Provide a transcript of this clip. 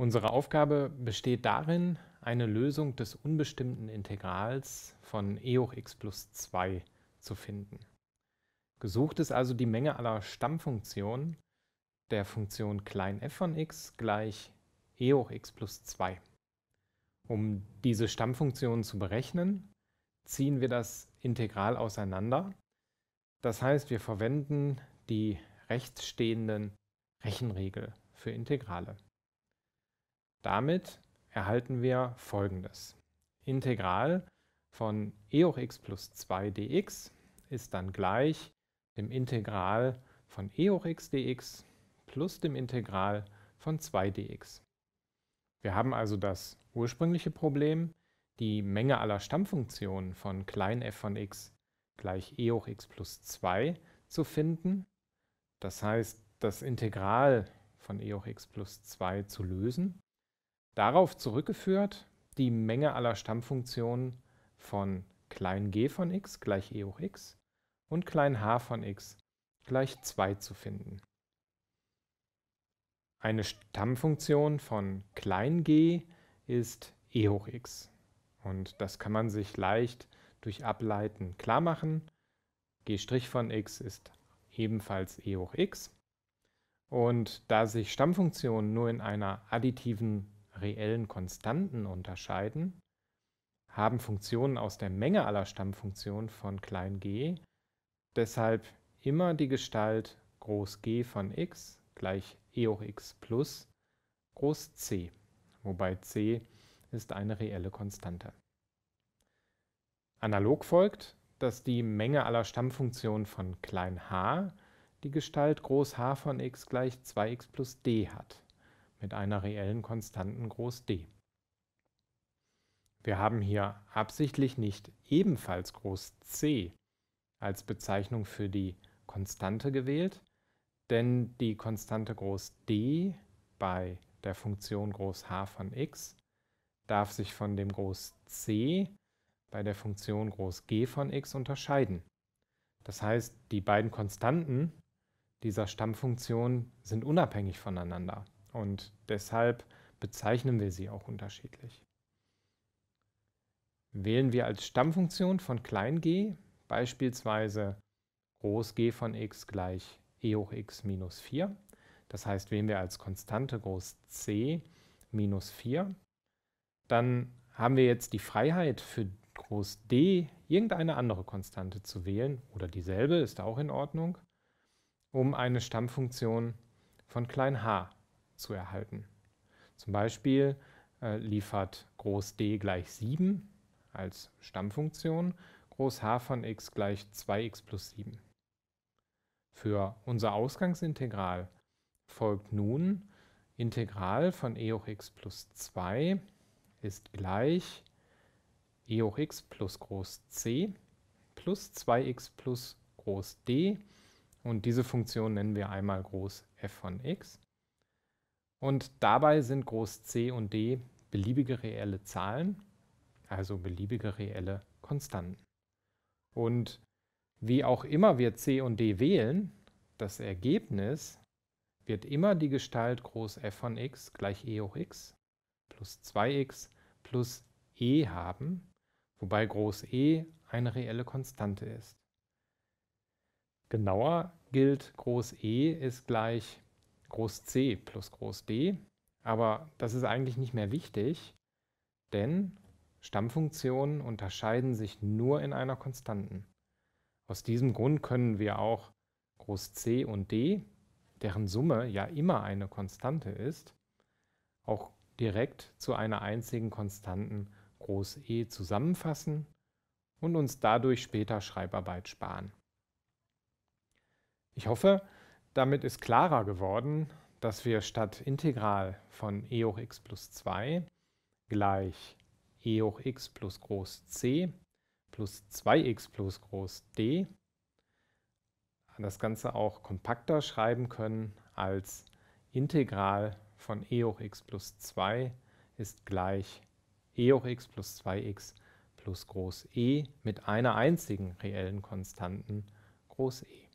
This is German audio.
Unsere Aufgabe besteht darin, eine Lösung des unbestimmten Integrals von e hoch x plus 2 zu finden. Gesucht ist also die Menge aller Stammfunktionen der Funktion klein f von x gleich e hoch x plus 2. Um diese Stammfunktionen zu berechnen, ziehen wir das Integral auseinander. Das heißt, wir verwenden die rechts stehenden Rechenregel für Integrale. Damit erhalten wir folgendes. Integral von e hoch x plus 2 dx ist dann gleich dem Integral von e hoch x dx plus dem Integral von 2 dx. Wir haben also das ursprüngliche Problem, die Menge aller Stammfunktionen von klein f von x gleich e hoch x plus 2 zu finden. Das heißt, das Integral von e hoch x plus 2 zu lösen Darauf zurückgeführt die Menge aller Stammfunktionen von g von x gleich e hoch x und h von x gleich 2 zu finden. Eine Stammfunktion von g ist e hoch x. Und das kann man sich leicht durch Ableiten klar machen. g' von x ist ebenfalls e hoch x. Und da sich Stammfunktionen nur in einer additiven reellen Konstanten unterscheiden, haben Funktionen aus der Menge aller Stammfunktionen von klein g, deshalb immer die Gestalt groß g von x gleich e hoch x plus groß c, wobei c ist eine reelle Konstante. Analog folgt, dass die Menge aller Stammfunktionen von klein h die Gestalt groß h von x gleich 2x plus d hat mit einer reellen Konstanten groß D. Wir haben hier absichtlich nicht ebenfalls groß C als Bezeichnung für die Konstante gewählt, denn die Konstante groß D bei der Funktion groß H von x darf sich von dem groß C bei der Funktion groß G von x unterscheiden. Das heißt, die beiden Konstanten dieser Stammfunktion sind unabhängig voneinander. Und deshalb bezeichnen wir sie auch unterschiedlich. Wählen wir als Stammfunktion von klein g beispielsweise groß g von x gleich e hoch x minus 4. Das heißt, wählen wir als Konstante groß c minus 4. Dann haben wir jetzt die Freiheit für groß d irgendeine andere Konstante zu wählen oder dieselbe, ist auch in Ordnung, um eine Stammfunktion von klein h zu erhalten. Zum Beispiel äh, liefert groß D gleich 7 als Stammfunktion, groß H von x gleich 2x plus 7. Für unser Ausgangsintegral folgt nun Integral von e hoch x plus 2 ist gleich e hoch x plus groß c plus 2x plus groß d und diese Funktion nennen wir einmal groß f von x. Und dabei sind groß C und D beliebige reelle Zahlen, also beliebige reelle Konstanten. Und wie auch immer wir C und D wählen, das Ergebnis wird immer die Gestalt groß f von x gleich e hoch x plus 2x plus e haben, wobei groß e eine reelle Konstante ist. Genauer gilt, groß E ist gleich Groß C plus Groß D. Aber das ist eigentlich nicht mehr wichtig, denn Stammfunktionen unterscheiden sich nur in einer Konstanten. Aus diesem Grund können wir auch Groß C und D, deren Summe ja immer eine Konstante ist, auch direkt zu einer einzigen Konstanten Groß E zusammenfassen und uns dadurch später Schreibarbeit sparen. Ich hoffe, damit ist klarer geworden, dass wir statt Integral von e hoch x plus 2 gleich e hoch x plus groß c plus 2x plus groß d das Ganze auch kompakter schreiben können als Integral von e hoch x plus 2 ist gleich e hoch x plus 2x plus groß E mit einer einzigen reellen Konstanten groß E.